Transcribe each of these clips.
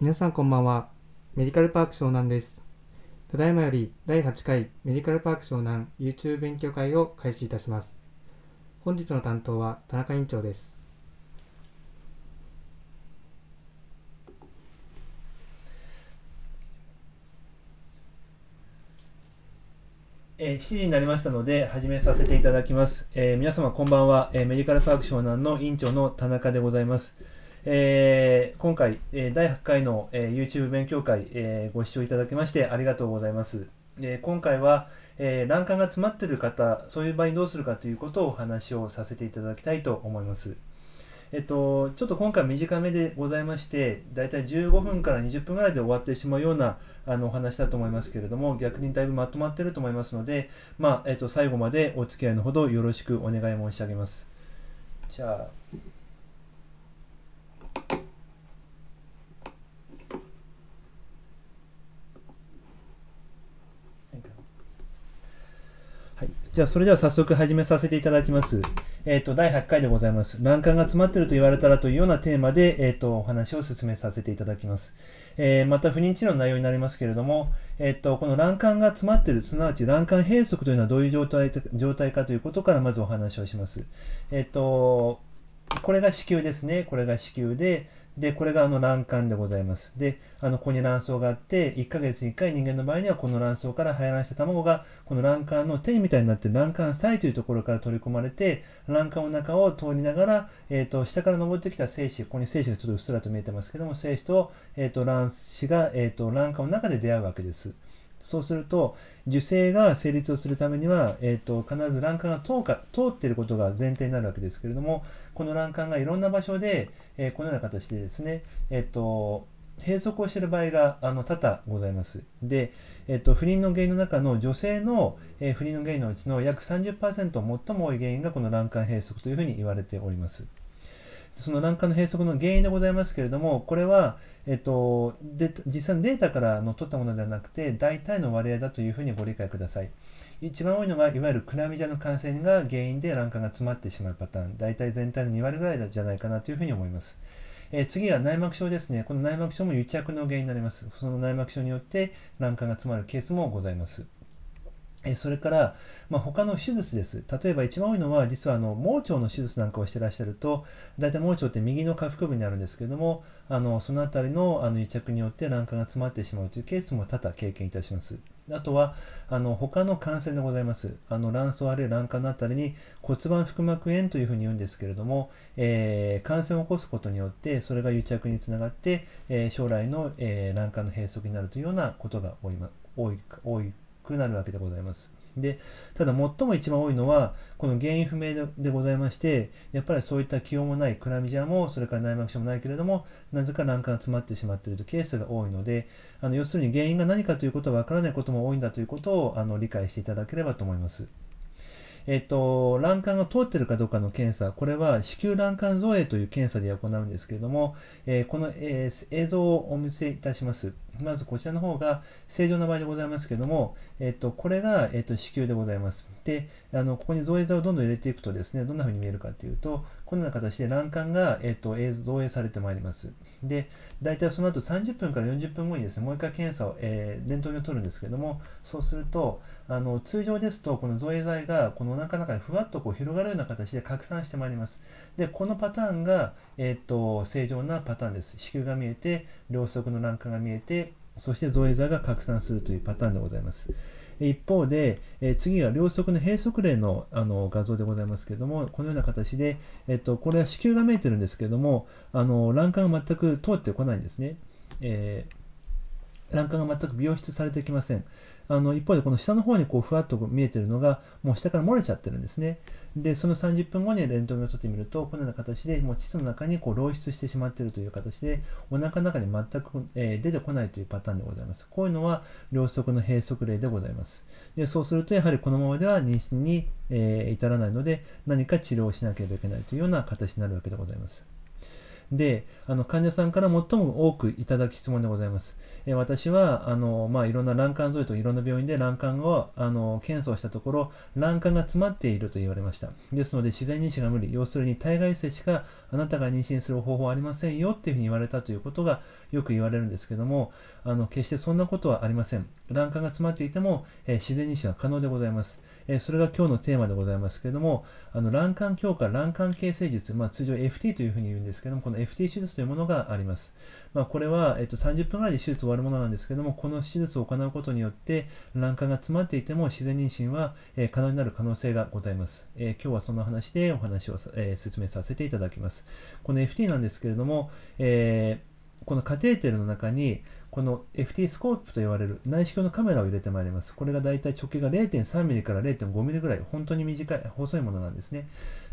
皆さんこんばんは。メディカルパーク湘南です。ただいまより第8回メディカルパーク湘南 YouTube 勉強会を開始いたします。本日の担当は田中院長です。えー、7時になりましたので始めさせていただきます。えー、皆様こんばんは、えー、メディカルパーク湘南の院長の田中でございます。えー、今回、え第8回の、え YouTube 勉強会、えー、ご視聴いただきましてありがとうございます。えー、今回は、えー、難が詰まっている方、そういう場合どうするかということをお話をさせていただきたいと思います。えっと、ちょっと今回短めでございまして、だいたい15分から20分ぐらいで終わってしまうようなあのお話だと思いますけれども、逆にだいぶまとまってると思いますので、まあ、えっと、最後までお付き合いのほどよろしくお願い申し上げます。じゃあ、じゃあ、それでは早速始めさせていただきます。えっ、ー、と、第8回でございます。欄干が詰まってると言われたらというようなテーマで、えっ、ー、と、お話を進めさせていただきます。えー、また、不妊治療の内容になりますけれども、えっ、と、この欄干が詰まってる、すなわち欄干閉塞というのはどういう状態状態かということから、まずお話をします。えっ、と、これが子宮ですね。これが子宮で、で、これがあの卵管でございます。で、あの、ここに卵巣があって、1ヶ月に1回人間の場合にはこの卵巣から排卵した卵が、この卵管の手みたいになってる卵管細というところから取り込まれて、卵管の中を通りながら、えっ、ー、と、下から登ってきた精子、ここに精子がちょっとうっすらと見えてますけども、精子と、えっ、ー、と、卵子が、えっ、ー、と、卵管の中で出会うわけです。そうすると、受精が成立をするためには、えーと、と必ず卵管が通か通っていることが前提になるわけですけれども、この欄干がいろんな場所で、えー、このような形でですね、えっ、ー、と、閉塞をしている場合があの多々ございます。で、えっと、不倫の原因の中の女性の、えー、不倫の原因のうちの約30%最も多い原因がこの欄干閉塞というふうに言われております。その欄干の閉塞の原因でございますけれども、これは、えっと、で実際のデータからの取ったものではなくて、大体の割合だというふうにご理解ください。一番多いのがいわゆるクラミジャの感染が原因で卵管が詰まってしまうパターン大体全体の2割ぐらいじゃないかなというふうに思います。えー、次は内膜症ですね。この内膜症も癒着の原因になります。その内膜症によって卵管が詰まるケースもございます。えそれから、まあ、他の手術です。例えば一番多いのは、実はあの盲腸の手術なんかをしてらっしゃると、大体盲腸って右の下腹部にあるんですけれども、あのその辺りのあの癒着によって卵管が詰まってしまうというケースも多々経験いたします。あとは、あの他の感染でございます。あの卵巣あるいは卵管の辺りに骨盤腹膜炎というふうに言うんですけれども、えー、感染を起こすことによって、それが癒着につながって、えー、将来の、えー、卵管の閉塞になるというようなことが多い多い多いくなるわけでございます。で、ただ最も一番多いのは、この原因不明でございまして、やっぱりそういった気温もないクラミジアも、それから内膜症もないけれども、なぜか卵管が詰まってしまっているというケースが多いので、あの要するに原因が何かということはわからないことも多いんだということをあの理解していただければと思います。えっと、卵管が通ってるかどうかの検査、これは子宮卵管造影という検査で行うんですけれども、えー、この、えー、映像をお見せいたします。まずこちらの方が正常な場合でございますけれども、えっと、これが、えっと、子宮でございます。で、あの、ここに造影剤をどんどん入れていくとですね、どんな風に見えるかというと、このような形で卵管が、えっと、造影されてまいります。で大体その後30分から40分後にですねもう一回検査を、えー、レントゲンを取るんですけれどもそうするとあの通常ですとこの造影剤がこのお腹の中にふわっとこう広がるような形で拡散してまいりますでこのパターンが、えー、っと正常なパターンです子宮が見えて両側の卵管が見えてそして造影剤が拡散するというパターンでございます。一方で、え次が両側の閉塞例のあの画像でございますけれども、このような形で、えっと、これは子宮が見えてるんですけれども、あの卵管が全く通ってこないんですね。えー、卵管が全く病出されてきません。あの一方でこの下の方にこうふわっと見えてるのがもう下から漏れちゃってるんですね。で、その30分後にレントゲンを取ってみると、このような形でもう膣の中にこう漏出してしまっているという形で、お腹の中に全く、えー、出てこないというパターンでございます。こういうのは両側の閉塞例でございます。で、そうするとやはりこのままでは妊娠に、えー、至らないので、何か治療をしなければいけないというような形になるわけでございます。で、あの患者さんから最も多くいただく質問でございます。え私はあの、まあ、いろんな卵管沿いといろんな病院で卵管をあの検査をしたところ、卵管が詰まっていると言われました。ですので、自然妊娠が無理、要するに体外性しかあなたが妊娠する方法はありませんよっていうふうに言われたということがよく言われるんですけども、あの決してそんなことはありません。欄干が詰まっていても、えー、自然妊娠は可能でございます。えー、それが今日のテーマでございますけれども、あの欄干強化、欄干形成術、まあ、通常 FT というふうに言うんですけども、この FT 手術というものがあります。まあ、これは、えっと、30分ぐらいで手術終わるものなんですけども、この手術を行うことによって、欄干が詰まっていても自然妊娠は、えー、可能になる可能性がございます。え今日はその話でお話を、え説明させていただきます。この FT なんですけれども、えこのカテーテルの中に、この FT スコープと呼ばれる内視鏡のカメラを入れてまいります。これがだいたい直径が 0.3mm から 0.5mm ぐらい、本当に短い、細いものなんですね。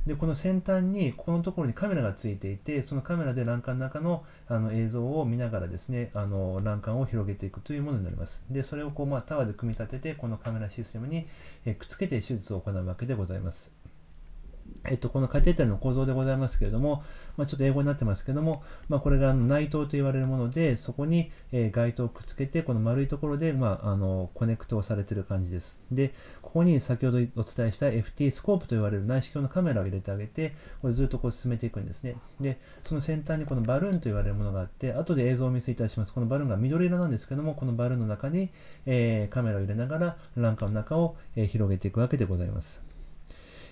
で、この先端に、ここのところにカメラがついていて、そのカメラで欄干の中のあの映像を見ながらですね、あの欄干を広げていくというものになります。で、それをこう、まあ、タワーで組み立てて、このカメラシステムにくっつけて手術を行うわけでございます。えっと、このカテーテルの構造でございますけれども、まあ、ちょっと英語になってますけども、まあ、これが内灯と言われるもので、そこに、えー、街灯をくっつけて、この丸いところで、まあ、あのコネクトをされてる感じです。で、ここに先ほどお伝えした FT スコープと言われる内視鏡のカメラを入れてあげて、これずっとこう進めていくんですね。で、その先端にこのバルーンと言われるものがあって、後で映像をお見せいたします。このバルーンが緑色なんですけども、このバルーンの中に、えー、カメラを入れながら、カーの中を、えー、広げていくわけでございます。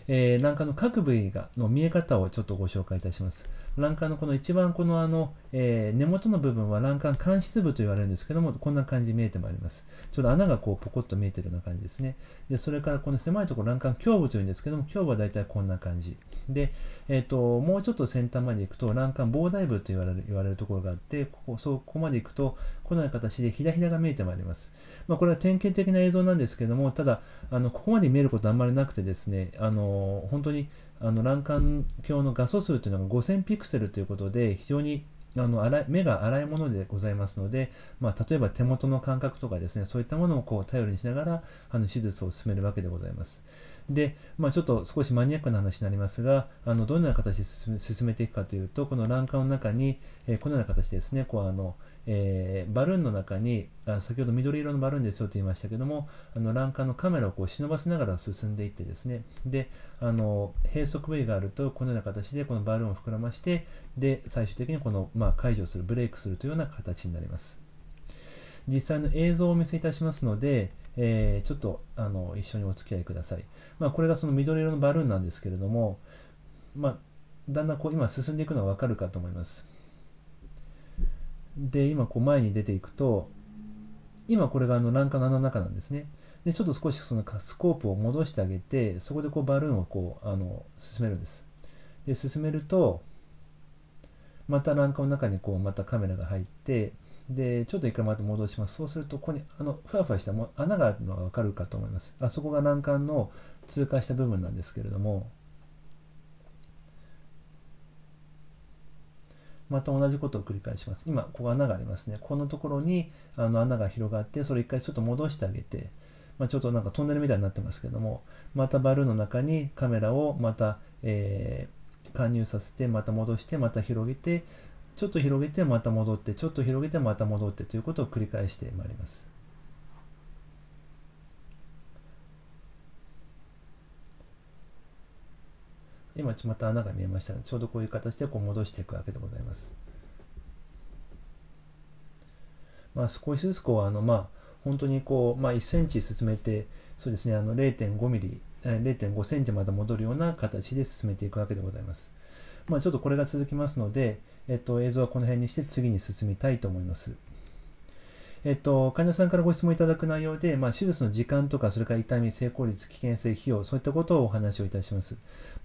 えー、欄の各部位がの見え方をちょっとご紹介いたします。欄干のこの一番このあの、えー、根元の部分は欄干間質部と言われるんですけども、こんな感じ見えてまいります。ちょうど穴がこうポコッと見えてるような感じですね。で、それからこの狭いところ欄干胸部というんですけども、胸部はだいたいこんな感じ。で、えっ、ー、と、もうちょっと先端まで行くと欄干膨大部と言われる言われるところがあって、ここ、そこまで行くと、このような形でひだひだが見えてまいります。まあ、これは典型的な映像なんですけども、ただ、あの、ここまで見えることあんまりなくてですね、あの、本当にあの欄干鏡の画素数というのが5000ピクセルということで非常にあの目が粗いものでございますので、まあ、例えば手元の感覚とかですねそういったものをこう頼りにしながらあの手術を進めるわけでございます。で、まあ、ちょっと少しマニアックな話になりますがあのどのような形で進めていくかというとこの欄干の中に、えー、このような形ですねこうあの、えー、バルーンの中にあ先ほど緑色のバルーンですよと言いましたけどもあの欄干のカメラをこう忍ばせながら進んでいってですねであの閉塞部位があるとこのような形でこのバルーンを膨らましてで最終的にこの、まあ、解除するブレイクするというような形になります実際の映像をお見せいたしますので、えー、ちょっとあの一緒にお付き合いください、まあ、これがその緑色のバルーンなんですけれども、まあ、だんだんこう今進んでいくのが分かるかと思いますで、今こう前に出ていくと、今これがあの欄干の穴の中なんですね。で、ちょっと少しそのスコープを戻してあげて、そこでこうバルーンをこう、あの、進めるんです。で、進めると、また欄干の中にこう、またカメラが入って、で、ちょっと一回また戻します。そうすると、ここに、あの、ふわふわしたも穴があるのがわかるかと思います。あそこが欄干の通過した部分なんですけれども、また同じことを繰り返します。今、ここ穴がありますね。このところにあの穴が広がって、それ一回ちょっと戻してあげて、まあ、ちょっとなんかトンネルみたいになってますけども、またバルーンの中にカメラをまた、えー、加入させて、また戻して、また広げて、ちょっと広げて、また戻って、ちょっと広げて、また戻ってということを繰り返してまいります。今また穴が見えましたのでちょうどこういう形でこう戻していくわけでございます。まあ、少しずつこうあの、まあ、本当にこう、まあ、1センチ進めてそうですねあの0.5ミリ0.5センチまで戻るような形で進めていくわけでございます。まあ、ちょっとこれが続きますので、えっと、映像はこの辺にして次に進みたいと思います。えっと、患者さんからご質問いただく内容で、まあ、手術の時間とか、それから痛み、成功率、危険性、費用、そういったことをお話をいたします。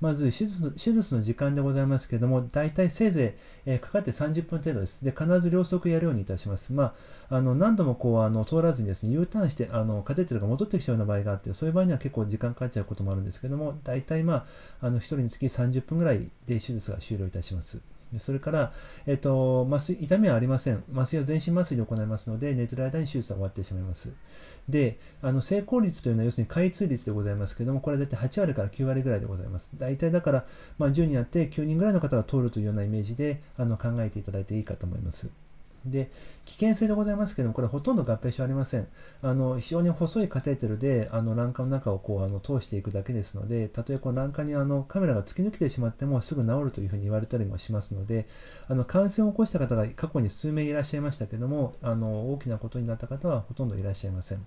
まず、手術手術の時間でございますけれども、大体せいぜい、えー、かかって30分程度です。で、必ず両足やるようにいたします。まあ、あの何度もこうあの通らずにですね、U ターンして、あのカテーテルが戻ってきちうような場合があって、そういう場合には結構時間かかっちゃうこともあるんですけども、大体まあ、あの1人につき30分ぐらいで手術が終了いたします。それから、えっと、麻酔、痛みはありません。麻酔は全身麻酔で行いますので、寝てる間に手術は終わってしまいます。で、あの、成功率というのは、要するに開通率でございますけれども、これは大体8割から9割ぐらいでございます。大体だから、まあ、10人あって9人ぐらいの方が通るというようなイメージで、あの、考えていただいていいかと思います。で、危険性でございますけども、これほとんど合併症ありません。あの、非常に細いカテーテルで、あの、卵管の中をこう、あの、通していくだけですので、たとえこう、卵管にあの、カメラが突き抜けてしまっても、すぐ治るというふうに言われたりもしますので、あの、感染を起こした方が過去に数名いらっしゃいましたけども、あの、大きなことになった方はほとんどいらっしゃいません。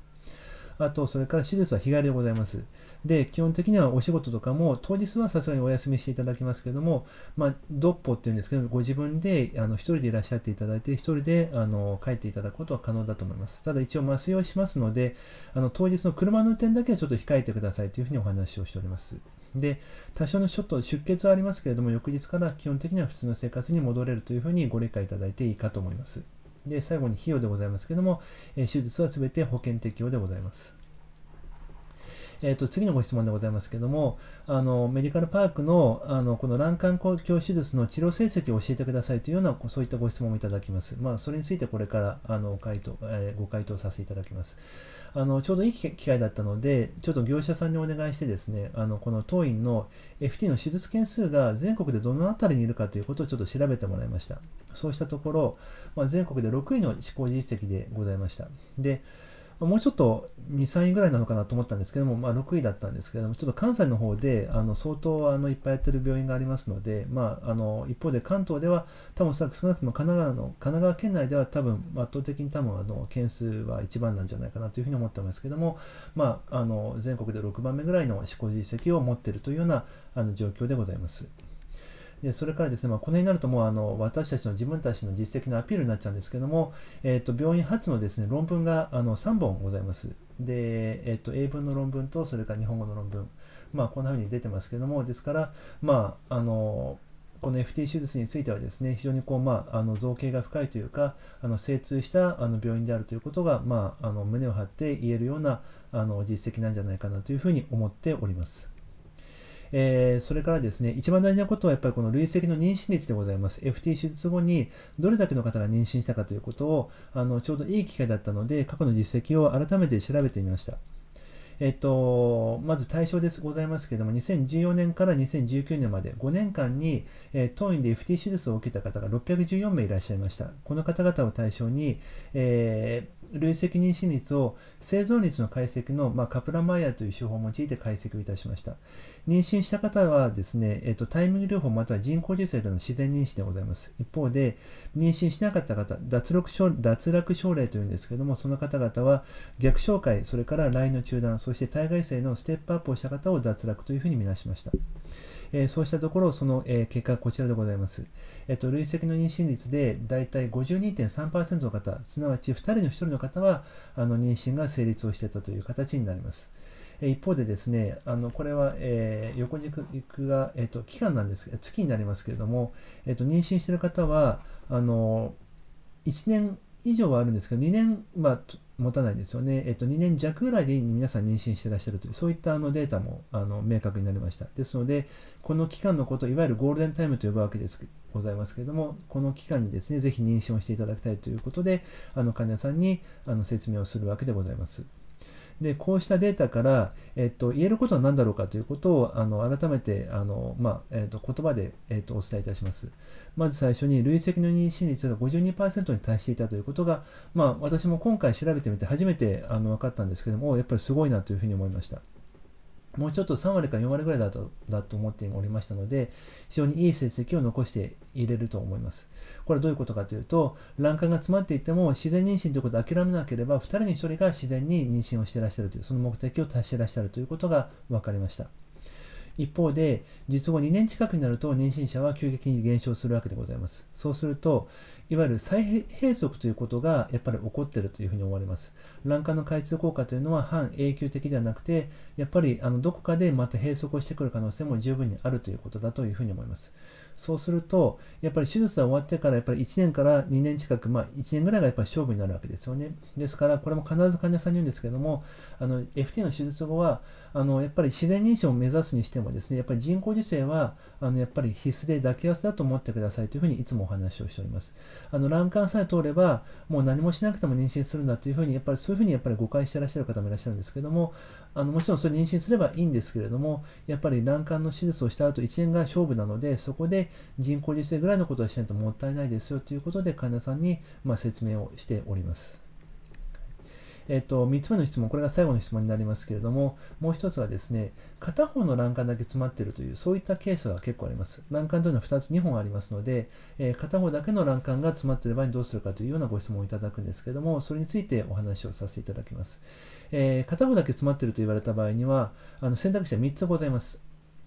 あと、それから手術は日帰りでございます。で、基本的にはお仕事とかも、当日はさすがにお休みしていただきますけれども、まあ、ドッポっていうんですけど、ご自分であの一人でいらっしゃっていただいて、一人であの帰っていただくことは可能だと思います。ただ、一応麻酔をしますので、あの当日の車の運転だけはちょっと控えてくださいというふうにお話をしております。で、多少のちょっと出血はありますけれども、翌日から基本的には普通の生活に戻れるというふうにご理解いただいていいかと思います。で、最後に費用でございますけども、え手術はすべて保険適用でございます。えー、と、次のご質問でございますけども、あの、メディカルパークの、あの、この卵管公共手術の治療成績を教えてくださいというような、そういったご質問をいただきます。まあ、それについてこれから、あの、回答、えー、ご回答させていただきます。あの、ちょうどいい機会だったので、ちょっと業者さんにお願いしてですね、あの、この当院の FT の手術件数が全国でどのあたりにいるかということをちょっと調べてもらいました。そうしたところ、まあ、全国で6位の施行実績でございました。で、もうちょっと2、3位ぐらいなのかなと思ったんですけども、まあ、6位だったんですけれども、ちょっと関西の方であの相当あのいっぱいやってる病院がありますので、まあ、あの一方で関東では、多分おそらく少なくとも神奈川の神奈川県内では、多分圧倒的に多分あの件数は一番なんじゃないかなというふうに思ってますけども、まあ、あの全国で6番目ぐらいの思考実績を持っているというようなあの状況でございます。でそれからですね、まあ、このになるともうあの私たちの自分たちの実績のアピールになっちゃうんですけども、えー、と病院発のですね論文があの3本ございます。で、えー、と英文の論文とそれから日本語の論文、まあ、こんなふうに出てますけどもですから、まあ、あのこの FT 手術についてはですね非常にこう、まあ、あの造形が深いというかあの精通したあの病院であるということが、まあ、あの胸を張って言えるようなあの実績なんじゃないかなというふうに思っております。えー、それからですね、一番大事なことはやっぱりこの累積の妊娠率でございます。FT 手術後にどれだけの方が妊娠したかということを、あのちょうどいい機会だったので、過去の実績を改めて調べてみました。えっと、まず対象ですございますけれども、2014年から2019年まで5年間に、えー、当院で FT 手術を受けた方が614名いらっしゃいました。この方々を対象に、えー累積妊娠率を生存率の解析の、まあ、カプラマイヤーという手法を用いて解析をいたしました。妊娠した方はですね、えっと、タイミング療法または人工授精での自然妊娠でございます。一方で、妊娠しなかった方、脱落症脱落症例というんですけども、その方々は逆紹介、それから LINE の中断、そして体外性のステップアップをした方を脱落というふうに見なしました。えー、そうしたところ、その、えー、結果がこちらでございます。えっ、と、累積の妊娠率で、だいたい52.3%の方、すなわち2人の1人の方は、あの、妊娠が成立をしてたという形になります。一方でですね、あのこれは、えー、横軸が、えーと、期間なんです月になりますけれども、えーと、と妊娠している方はあの1年以上はあるんですけど、2年、まあ、持たないですよね。えっと、2年弱ぐらいで皆さん妊娠してらっしゃるという、そういったあのデータもあの明確になりました。ですので、この期間のこと、いわゆるゴールデンタイムと呼ぶわけですございますけれども、この期間にですね、ぜひ妊娠をしていただきたいということで、あの患者さんにあの説明をするわけでございます。でこうしたデータから、えっと、言えることは何だろうかということをあの改めてあの、まあえっと、言葉で、えっと、お伝えいたします。まず最初に累積の妊娠率が52%に達していたということが、まあ、私も今回調べてみて初めてあの分かったんですけどもやっぱりすごいなというふうに思いました。もうちょっと3割から4割ぐらいだとだと思っておりましたので、非常にいい成績を残していれると思います。これはどういうことかというと、卵管が詰まっていても自然妊娠ということを諦めなければ、2人に1人が自然に妊娠をしていらっしゃるという、その目的を達していらっしゃるということが分かりました。一方で、術後2年近くになると妊娠者は急激に減少するわけでございます。そうすると、いわゆる再閉塞ということがやっぱり起こっているというふうに思われます。卵管の開通効果というのは半永久的ではなくて、やっぱりあのどこかでまた閉塞をしてくる可能性も十分にあるということだというふうに思います。そうすると、やっぱり手術が終わってから、やっぱり1年から2年近く、まあ、1年ぐらいがやっぱり勝負になるわけですよね。ですから、これも必ず患者さんに言うんですけども、FT の手術後は、あのやっぱり自然妊娠を目指すにしてもですねやっぱり人工授精はあのやっぱり必須で抱き合わせだと思ってくださいというふうにいつもお話をしておりますあの卵管さえ通ればもう何もしなくても妊娠するんだというふうにやっぱりそういうふうにやっぱり誤解してらっしゃる方もいらっしゃるんですけどもあのもちろんそれ妊娠すればいいんですけれどもやっぱり卵管の手術をした後1年が勝負なのでそこで人工授精ぐらいのことはしないともったいないですよということで患者さんにま説明をしております。えっと、3つ目の質問、これが最後の質問になりますけれども、もう1つはですね、片方の欄干だけ詰まっているという、そういったケースが結構あります。欄干というのは2つ、2本ありますので、えー、片方だけの欄干が詰まっている場合にどうするかというようなご質問をいただくんですけれども、それについてお話をさせていただきます。えー、片方だけ詰まっていると言われた場合には、あの選択肢は3つございます。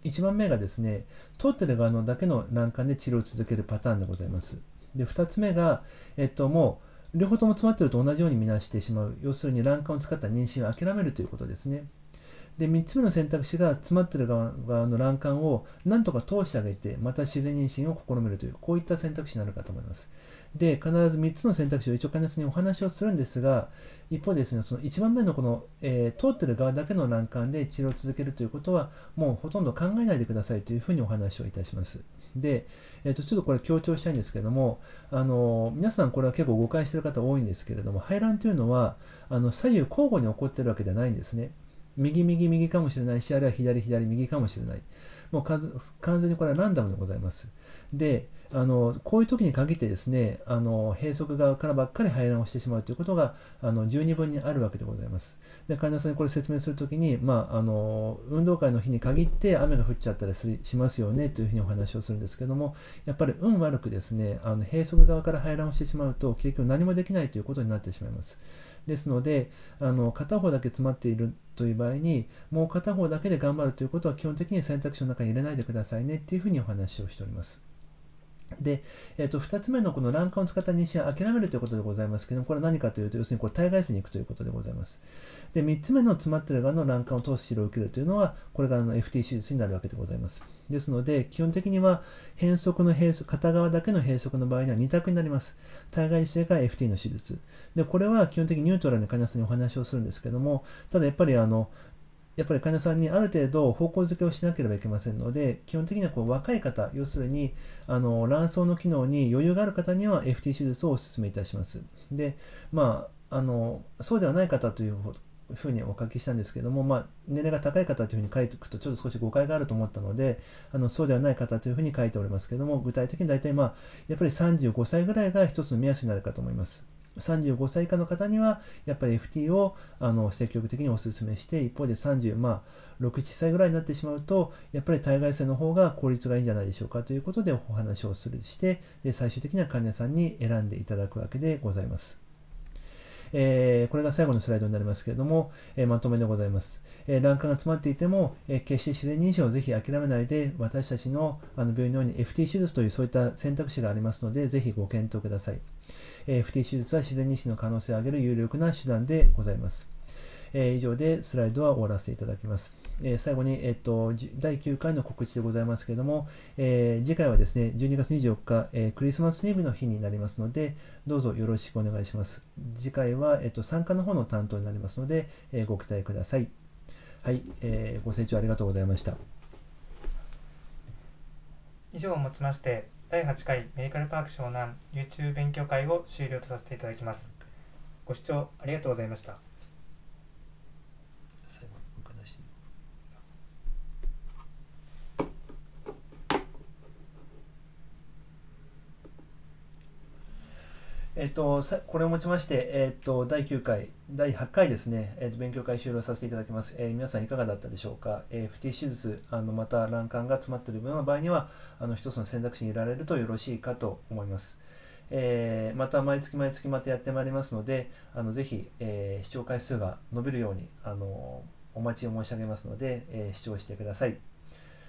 1番目がですね、通ってる側のだけの欄干で治療を続けるパターンでございます。で、2つ目が、えっと、もう、両方とも詰まってると同じように見なしてしまう。要するに欄干を使った妊娠を諦めるということですね。で、3つ目の選択肢が詰まってる側の欄干をなんとか通してあげて、また自然妊娠を試みるという、こういった選択肢になるかと思います。で、必ず3つの選択肢を一応必ずにお話をするんですが、一方ですね、その1番目のこの、えー、通ってる側だけの難関で治療を続けるということは、もうほとんど考えないでくださいというふうにお話をいたします。で、えー、とちょっとこれ強調したいんですけども、あの皆さんこれは結構誤解してる方多いんですけれども、排卵というのは、あの左右交互に起こってるわけではないんですね。右右右かもしれないし、あるいは左左右かもしれない。もう完全にこれはランダムでございます。で、あのこういう時に限ってですねあの閉塞側からばっかり排卵をしてしまうということがあの十二分にあるわけでございます。で患者さんにこれ説明する時に、まあ、あの運動会の日に限って雨が降っちゃったりしますよねというふうにお話をするんですけどもやっぱり運悪くですねあの閉塞側から排卵をしてしまうと結局何もできないということになってしまいます。ですのであの片方だけ詰まっているという場合にもう片方だけで頑張るということは基本的に選択肢の中に入れないでくださいねっていうふうにお話をしております。で、えー、と2つ目のこの欄干を使った妊娠を諦めるということでございますけども、これは何かというと、要するにこれ体外に行くということでございます。で、3つ目の詰まってる側の欄干を通す治療を受けるというのは、これがあの FT 手術になるわけでございます。ですので、基本的には変則の閉塞、片側だけの閉塞の場合には2択になります。体外性が FT の手術。で、これは基本的にニュートラルに患者さんにお話をするんですけども、ただやっぱりあの、やっぱり患者さんにある程度方向づけをしなければいけませんので、基本的にはこう若い方、要するにあの卵巣の機能に余裕がある方には FT 手術をお勧めいたします。で、まあ、あのそうではない方というふうにお書きしたんですけども、まあ、年齢が高い方というふうに書いておくと、ちょっと少し誤解があると思ったので、あのそうではない方というふうに書いておりますけども、具体的に大体、まあ、やっぱり35歳ぐらいが一つの目安になるかと思います。35歳以下の方にはやっぱり FT をあの積極的にお勧めして一方で30、まあ、67歳ぐらいになってしまうとやっぱり対外線の方が効率がいいんじゃないでしょうかということでお話をするしてで最終的には患者さんに選んでいただくわけでございます。えー、これが最後のスライドになりますけれども、えー、まとめでございます。えー、欄干が詰まっていても、え決して自然認証をぜひ諦めないで、私たちのあの病院のように FT 手術というそういった選択肢がありますので、ぜひご検討ください。え t 不手術は自然妊娠の可能性を上げる有力な手段でございます。えー、以上でスライドは終わらせていただきます。えー、最後に、えっと、第9回の告知でございますけれども、えー、次回はですね、12月24日、えクリスマスイブの日になりますので、どうぞよろしくお願いします。次回は、えっと、参加の方の担当になりますので、えご期待ください。はい、えご清聴ありがとうございました。以上をもちまして、第8回メディカルパーク湘南 YouTube 勉強会を終了とさせていただきます。ご視聴ありがとうございました。えっと、これをもちまして、えっと、第9回、第8回ですね、えっと、勉強会終了させていただきます。えー、皆さんいかがだったでしょうか、えー、?FT 手術、あのまた卵管が詰まっている部分の場合には、あの一つの選択肢にいられるとよろしいかと思います。えー、また毎月毎月またやってまいりますので、あのぜひ、えー、視聴回数が伸びるように、あのお待ちを申し上げますので、え視聴してください。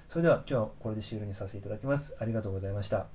それでは今日はこれで終了にさせていただきます。ありがとうございました。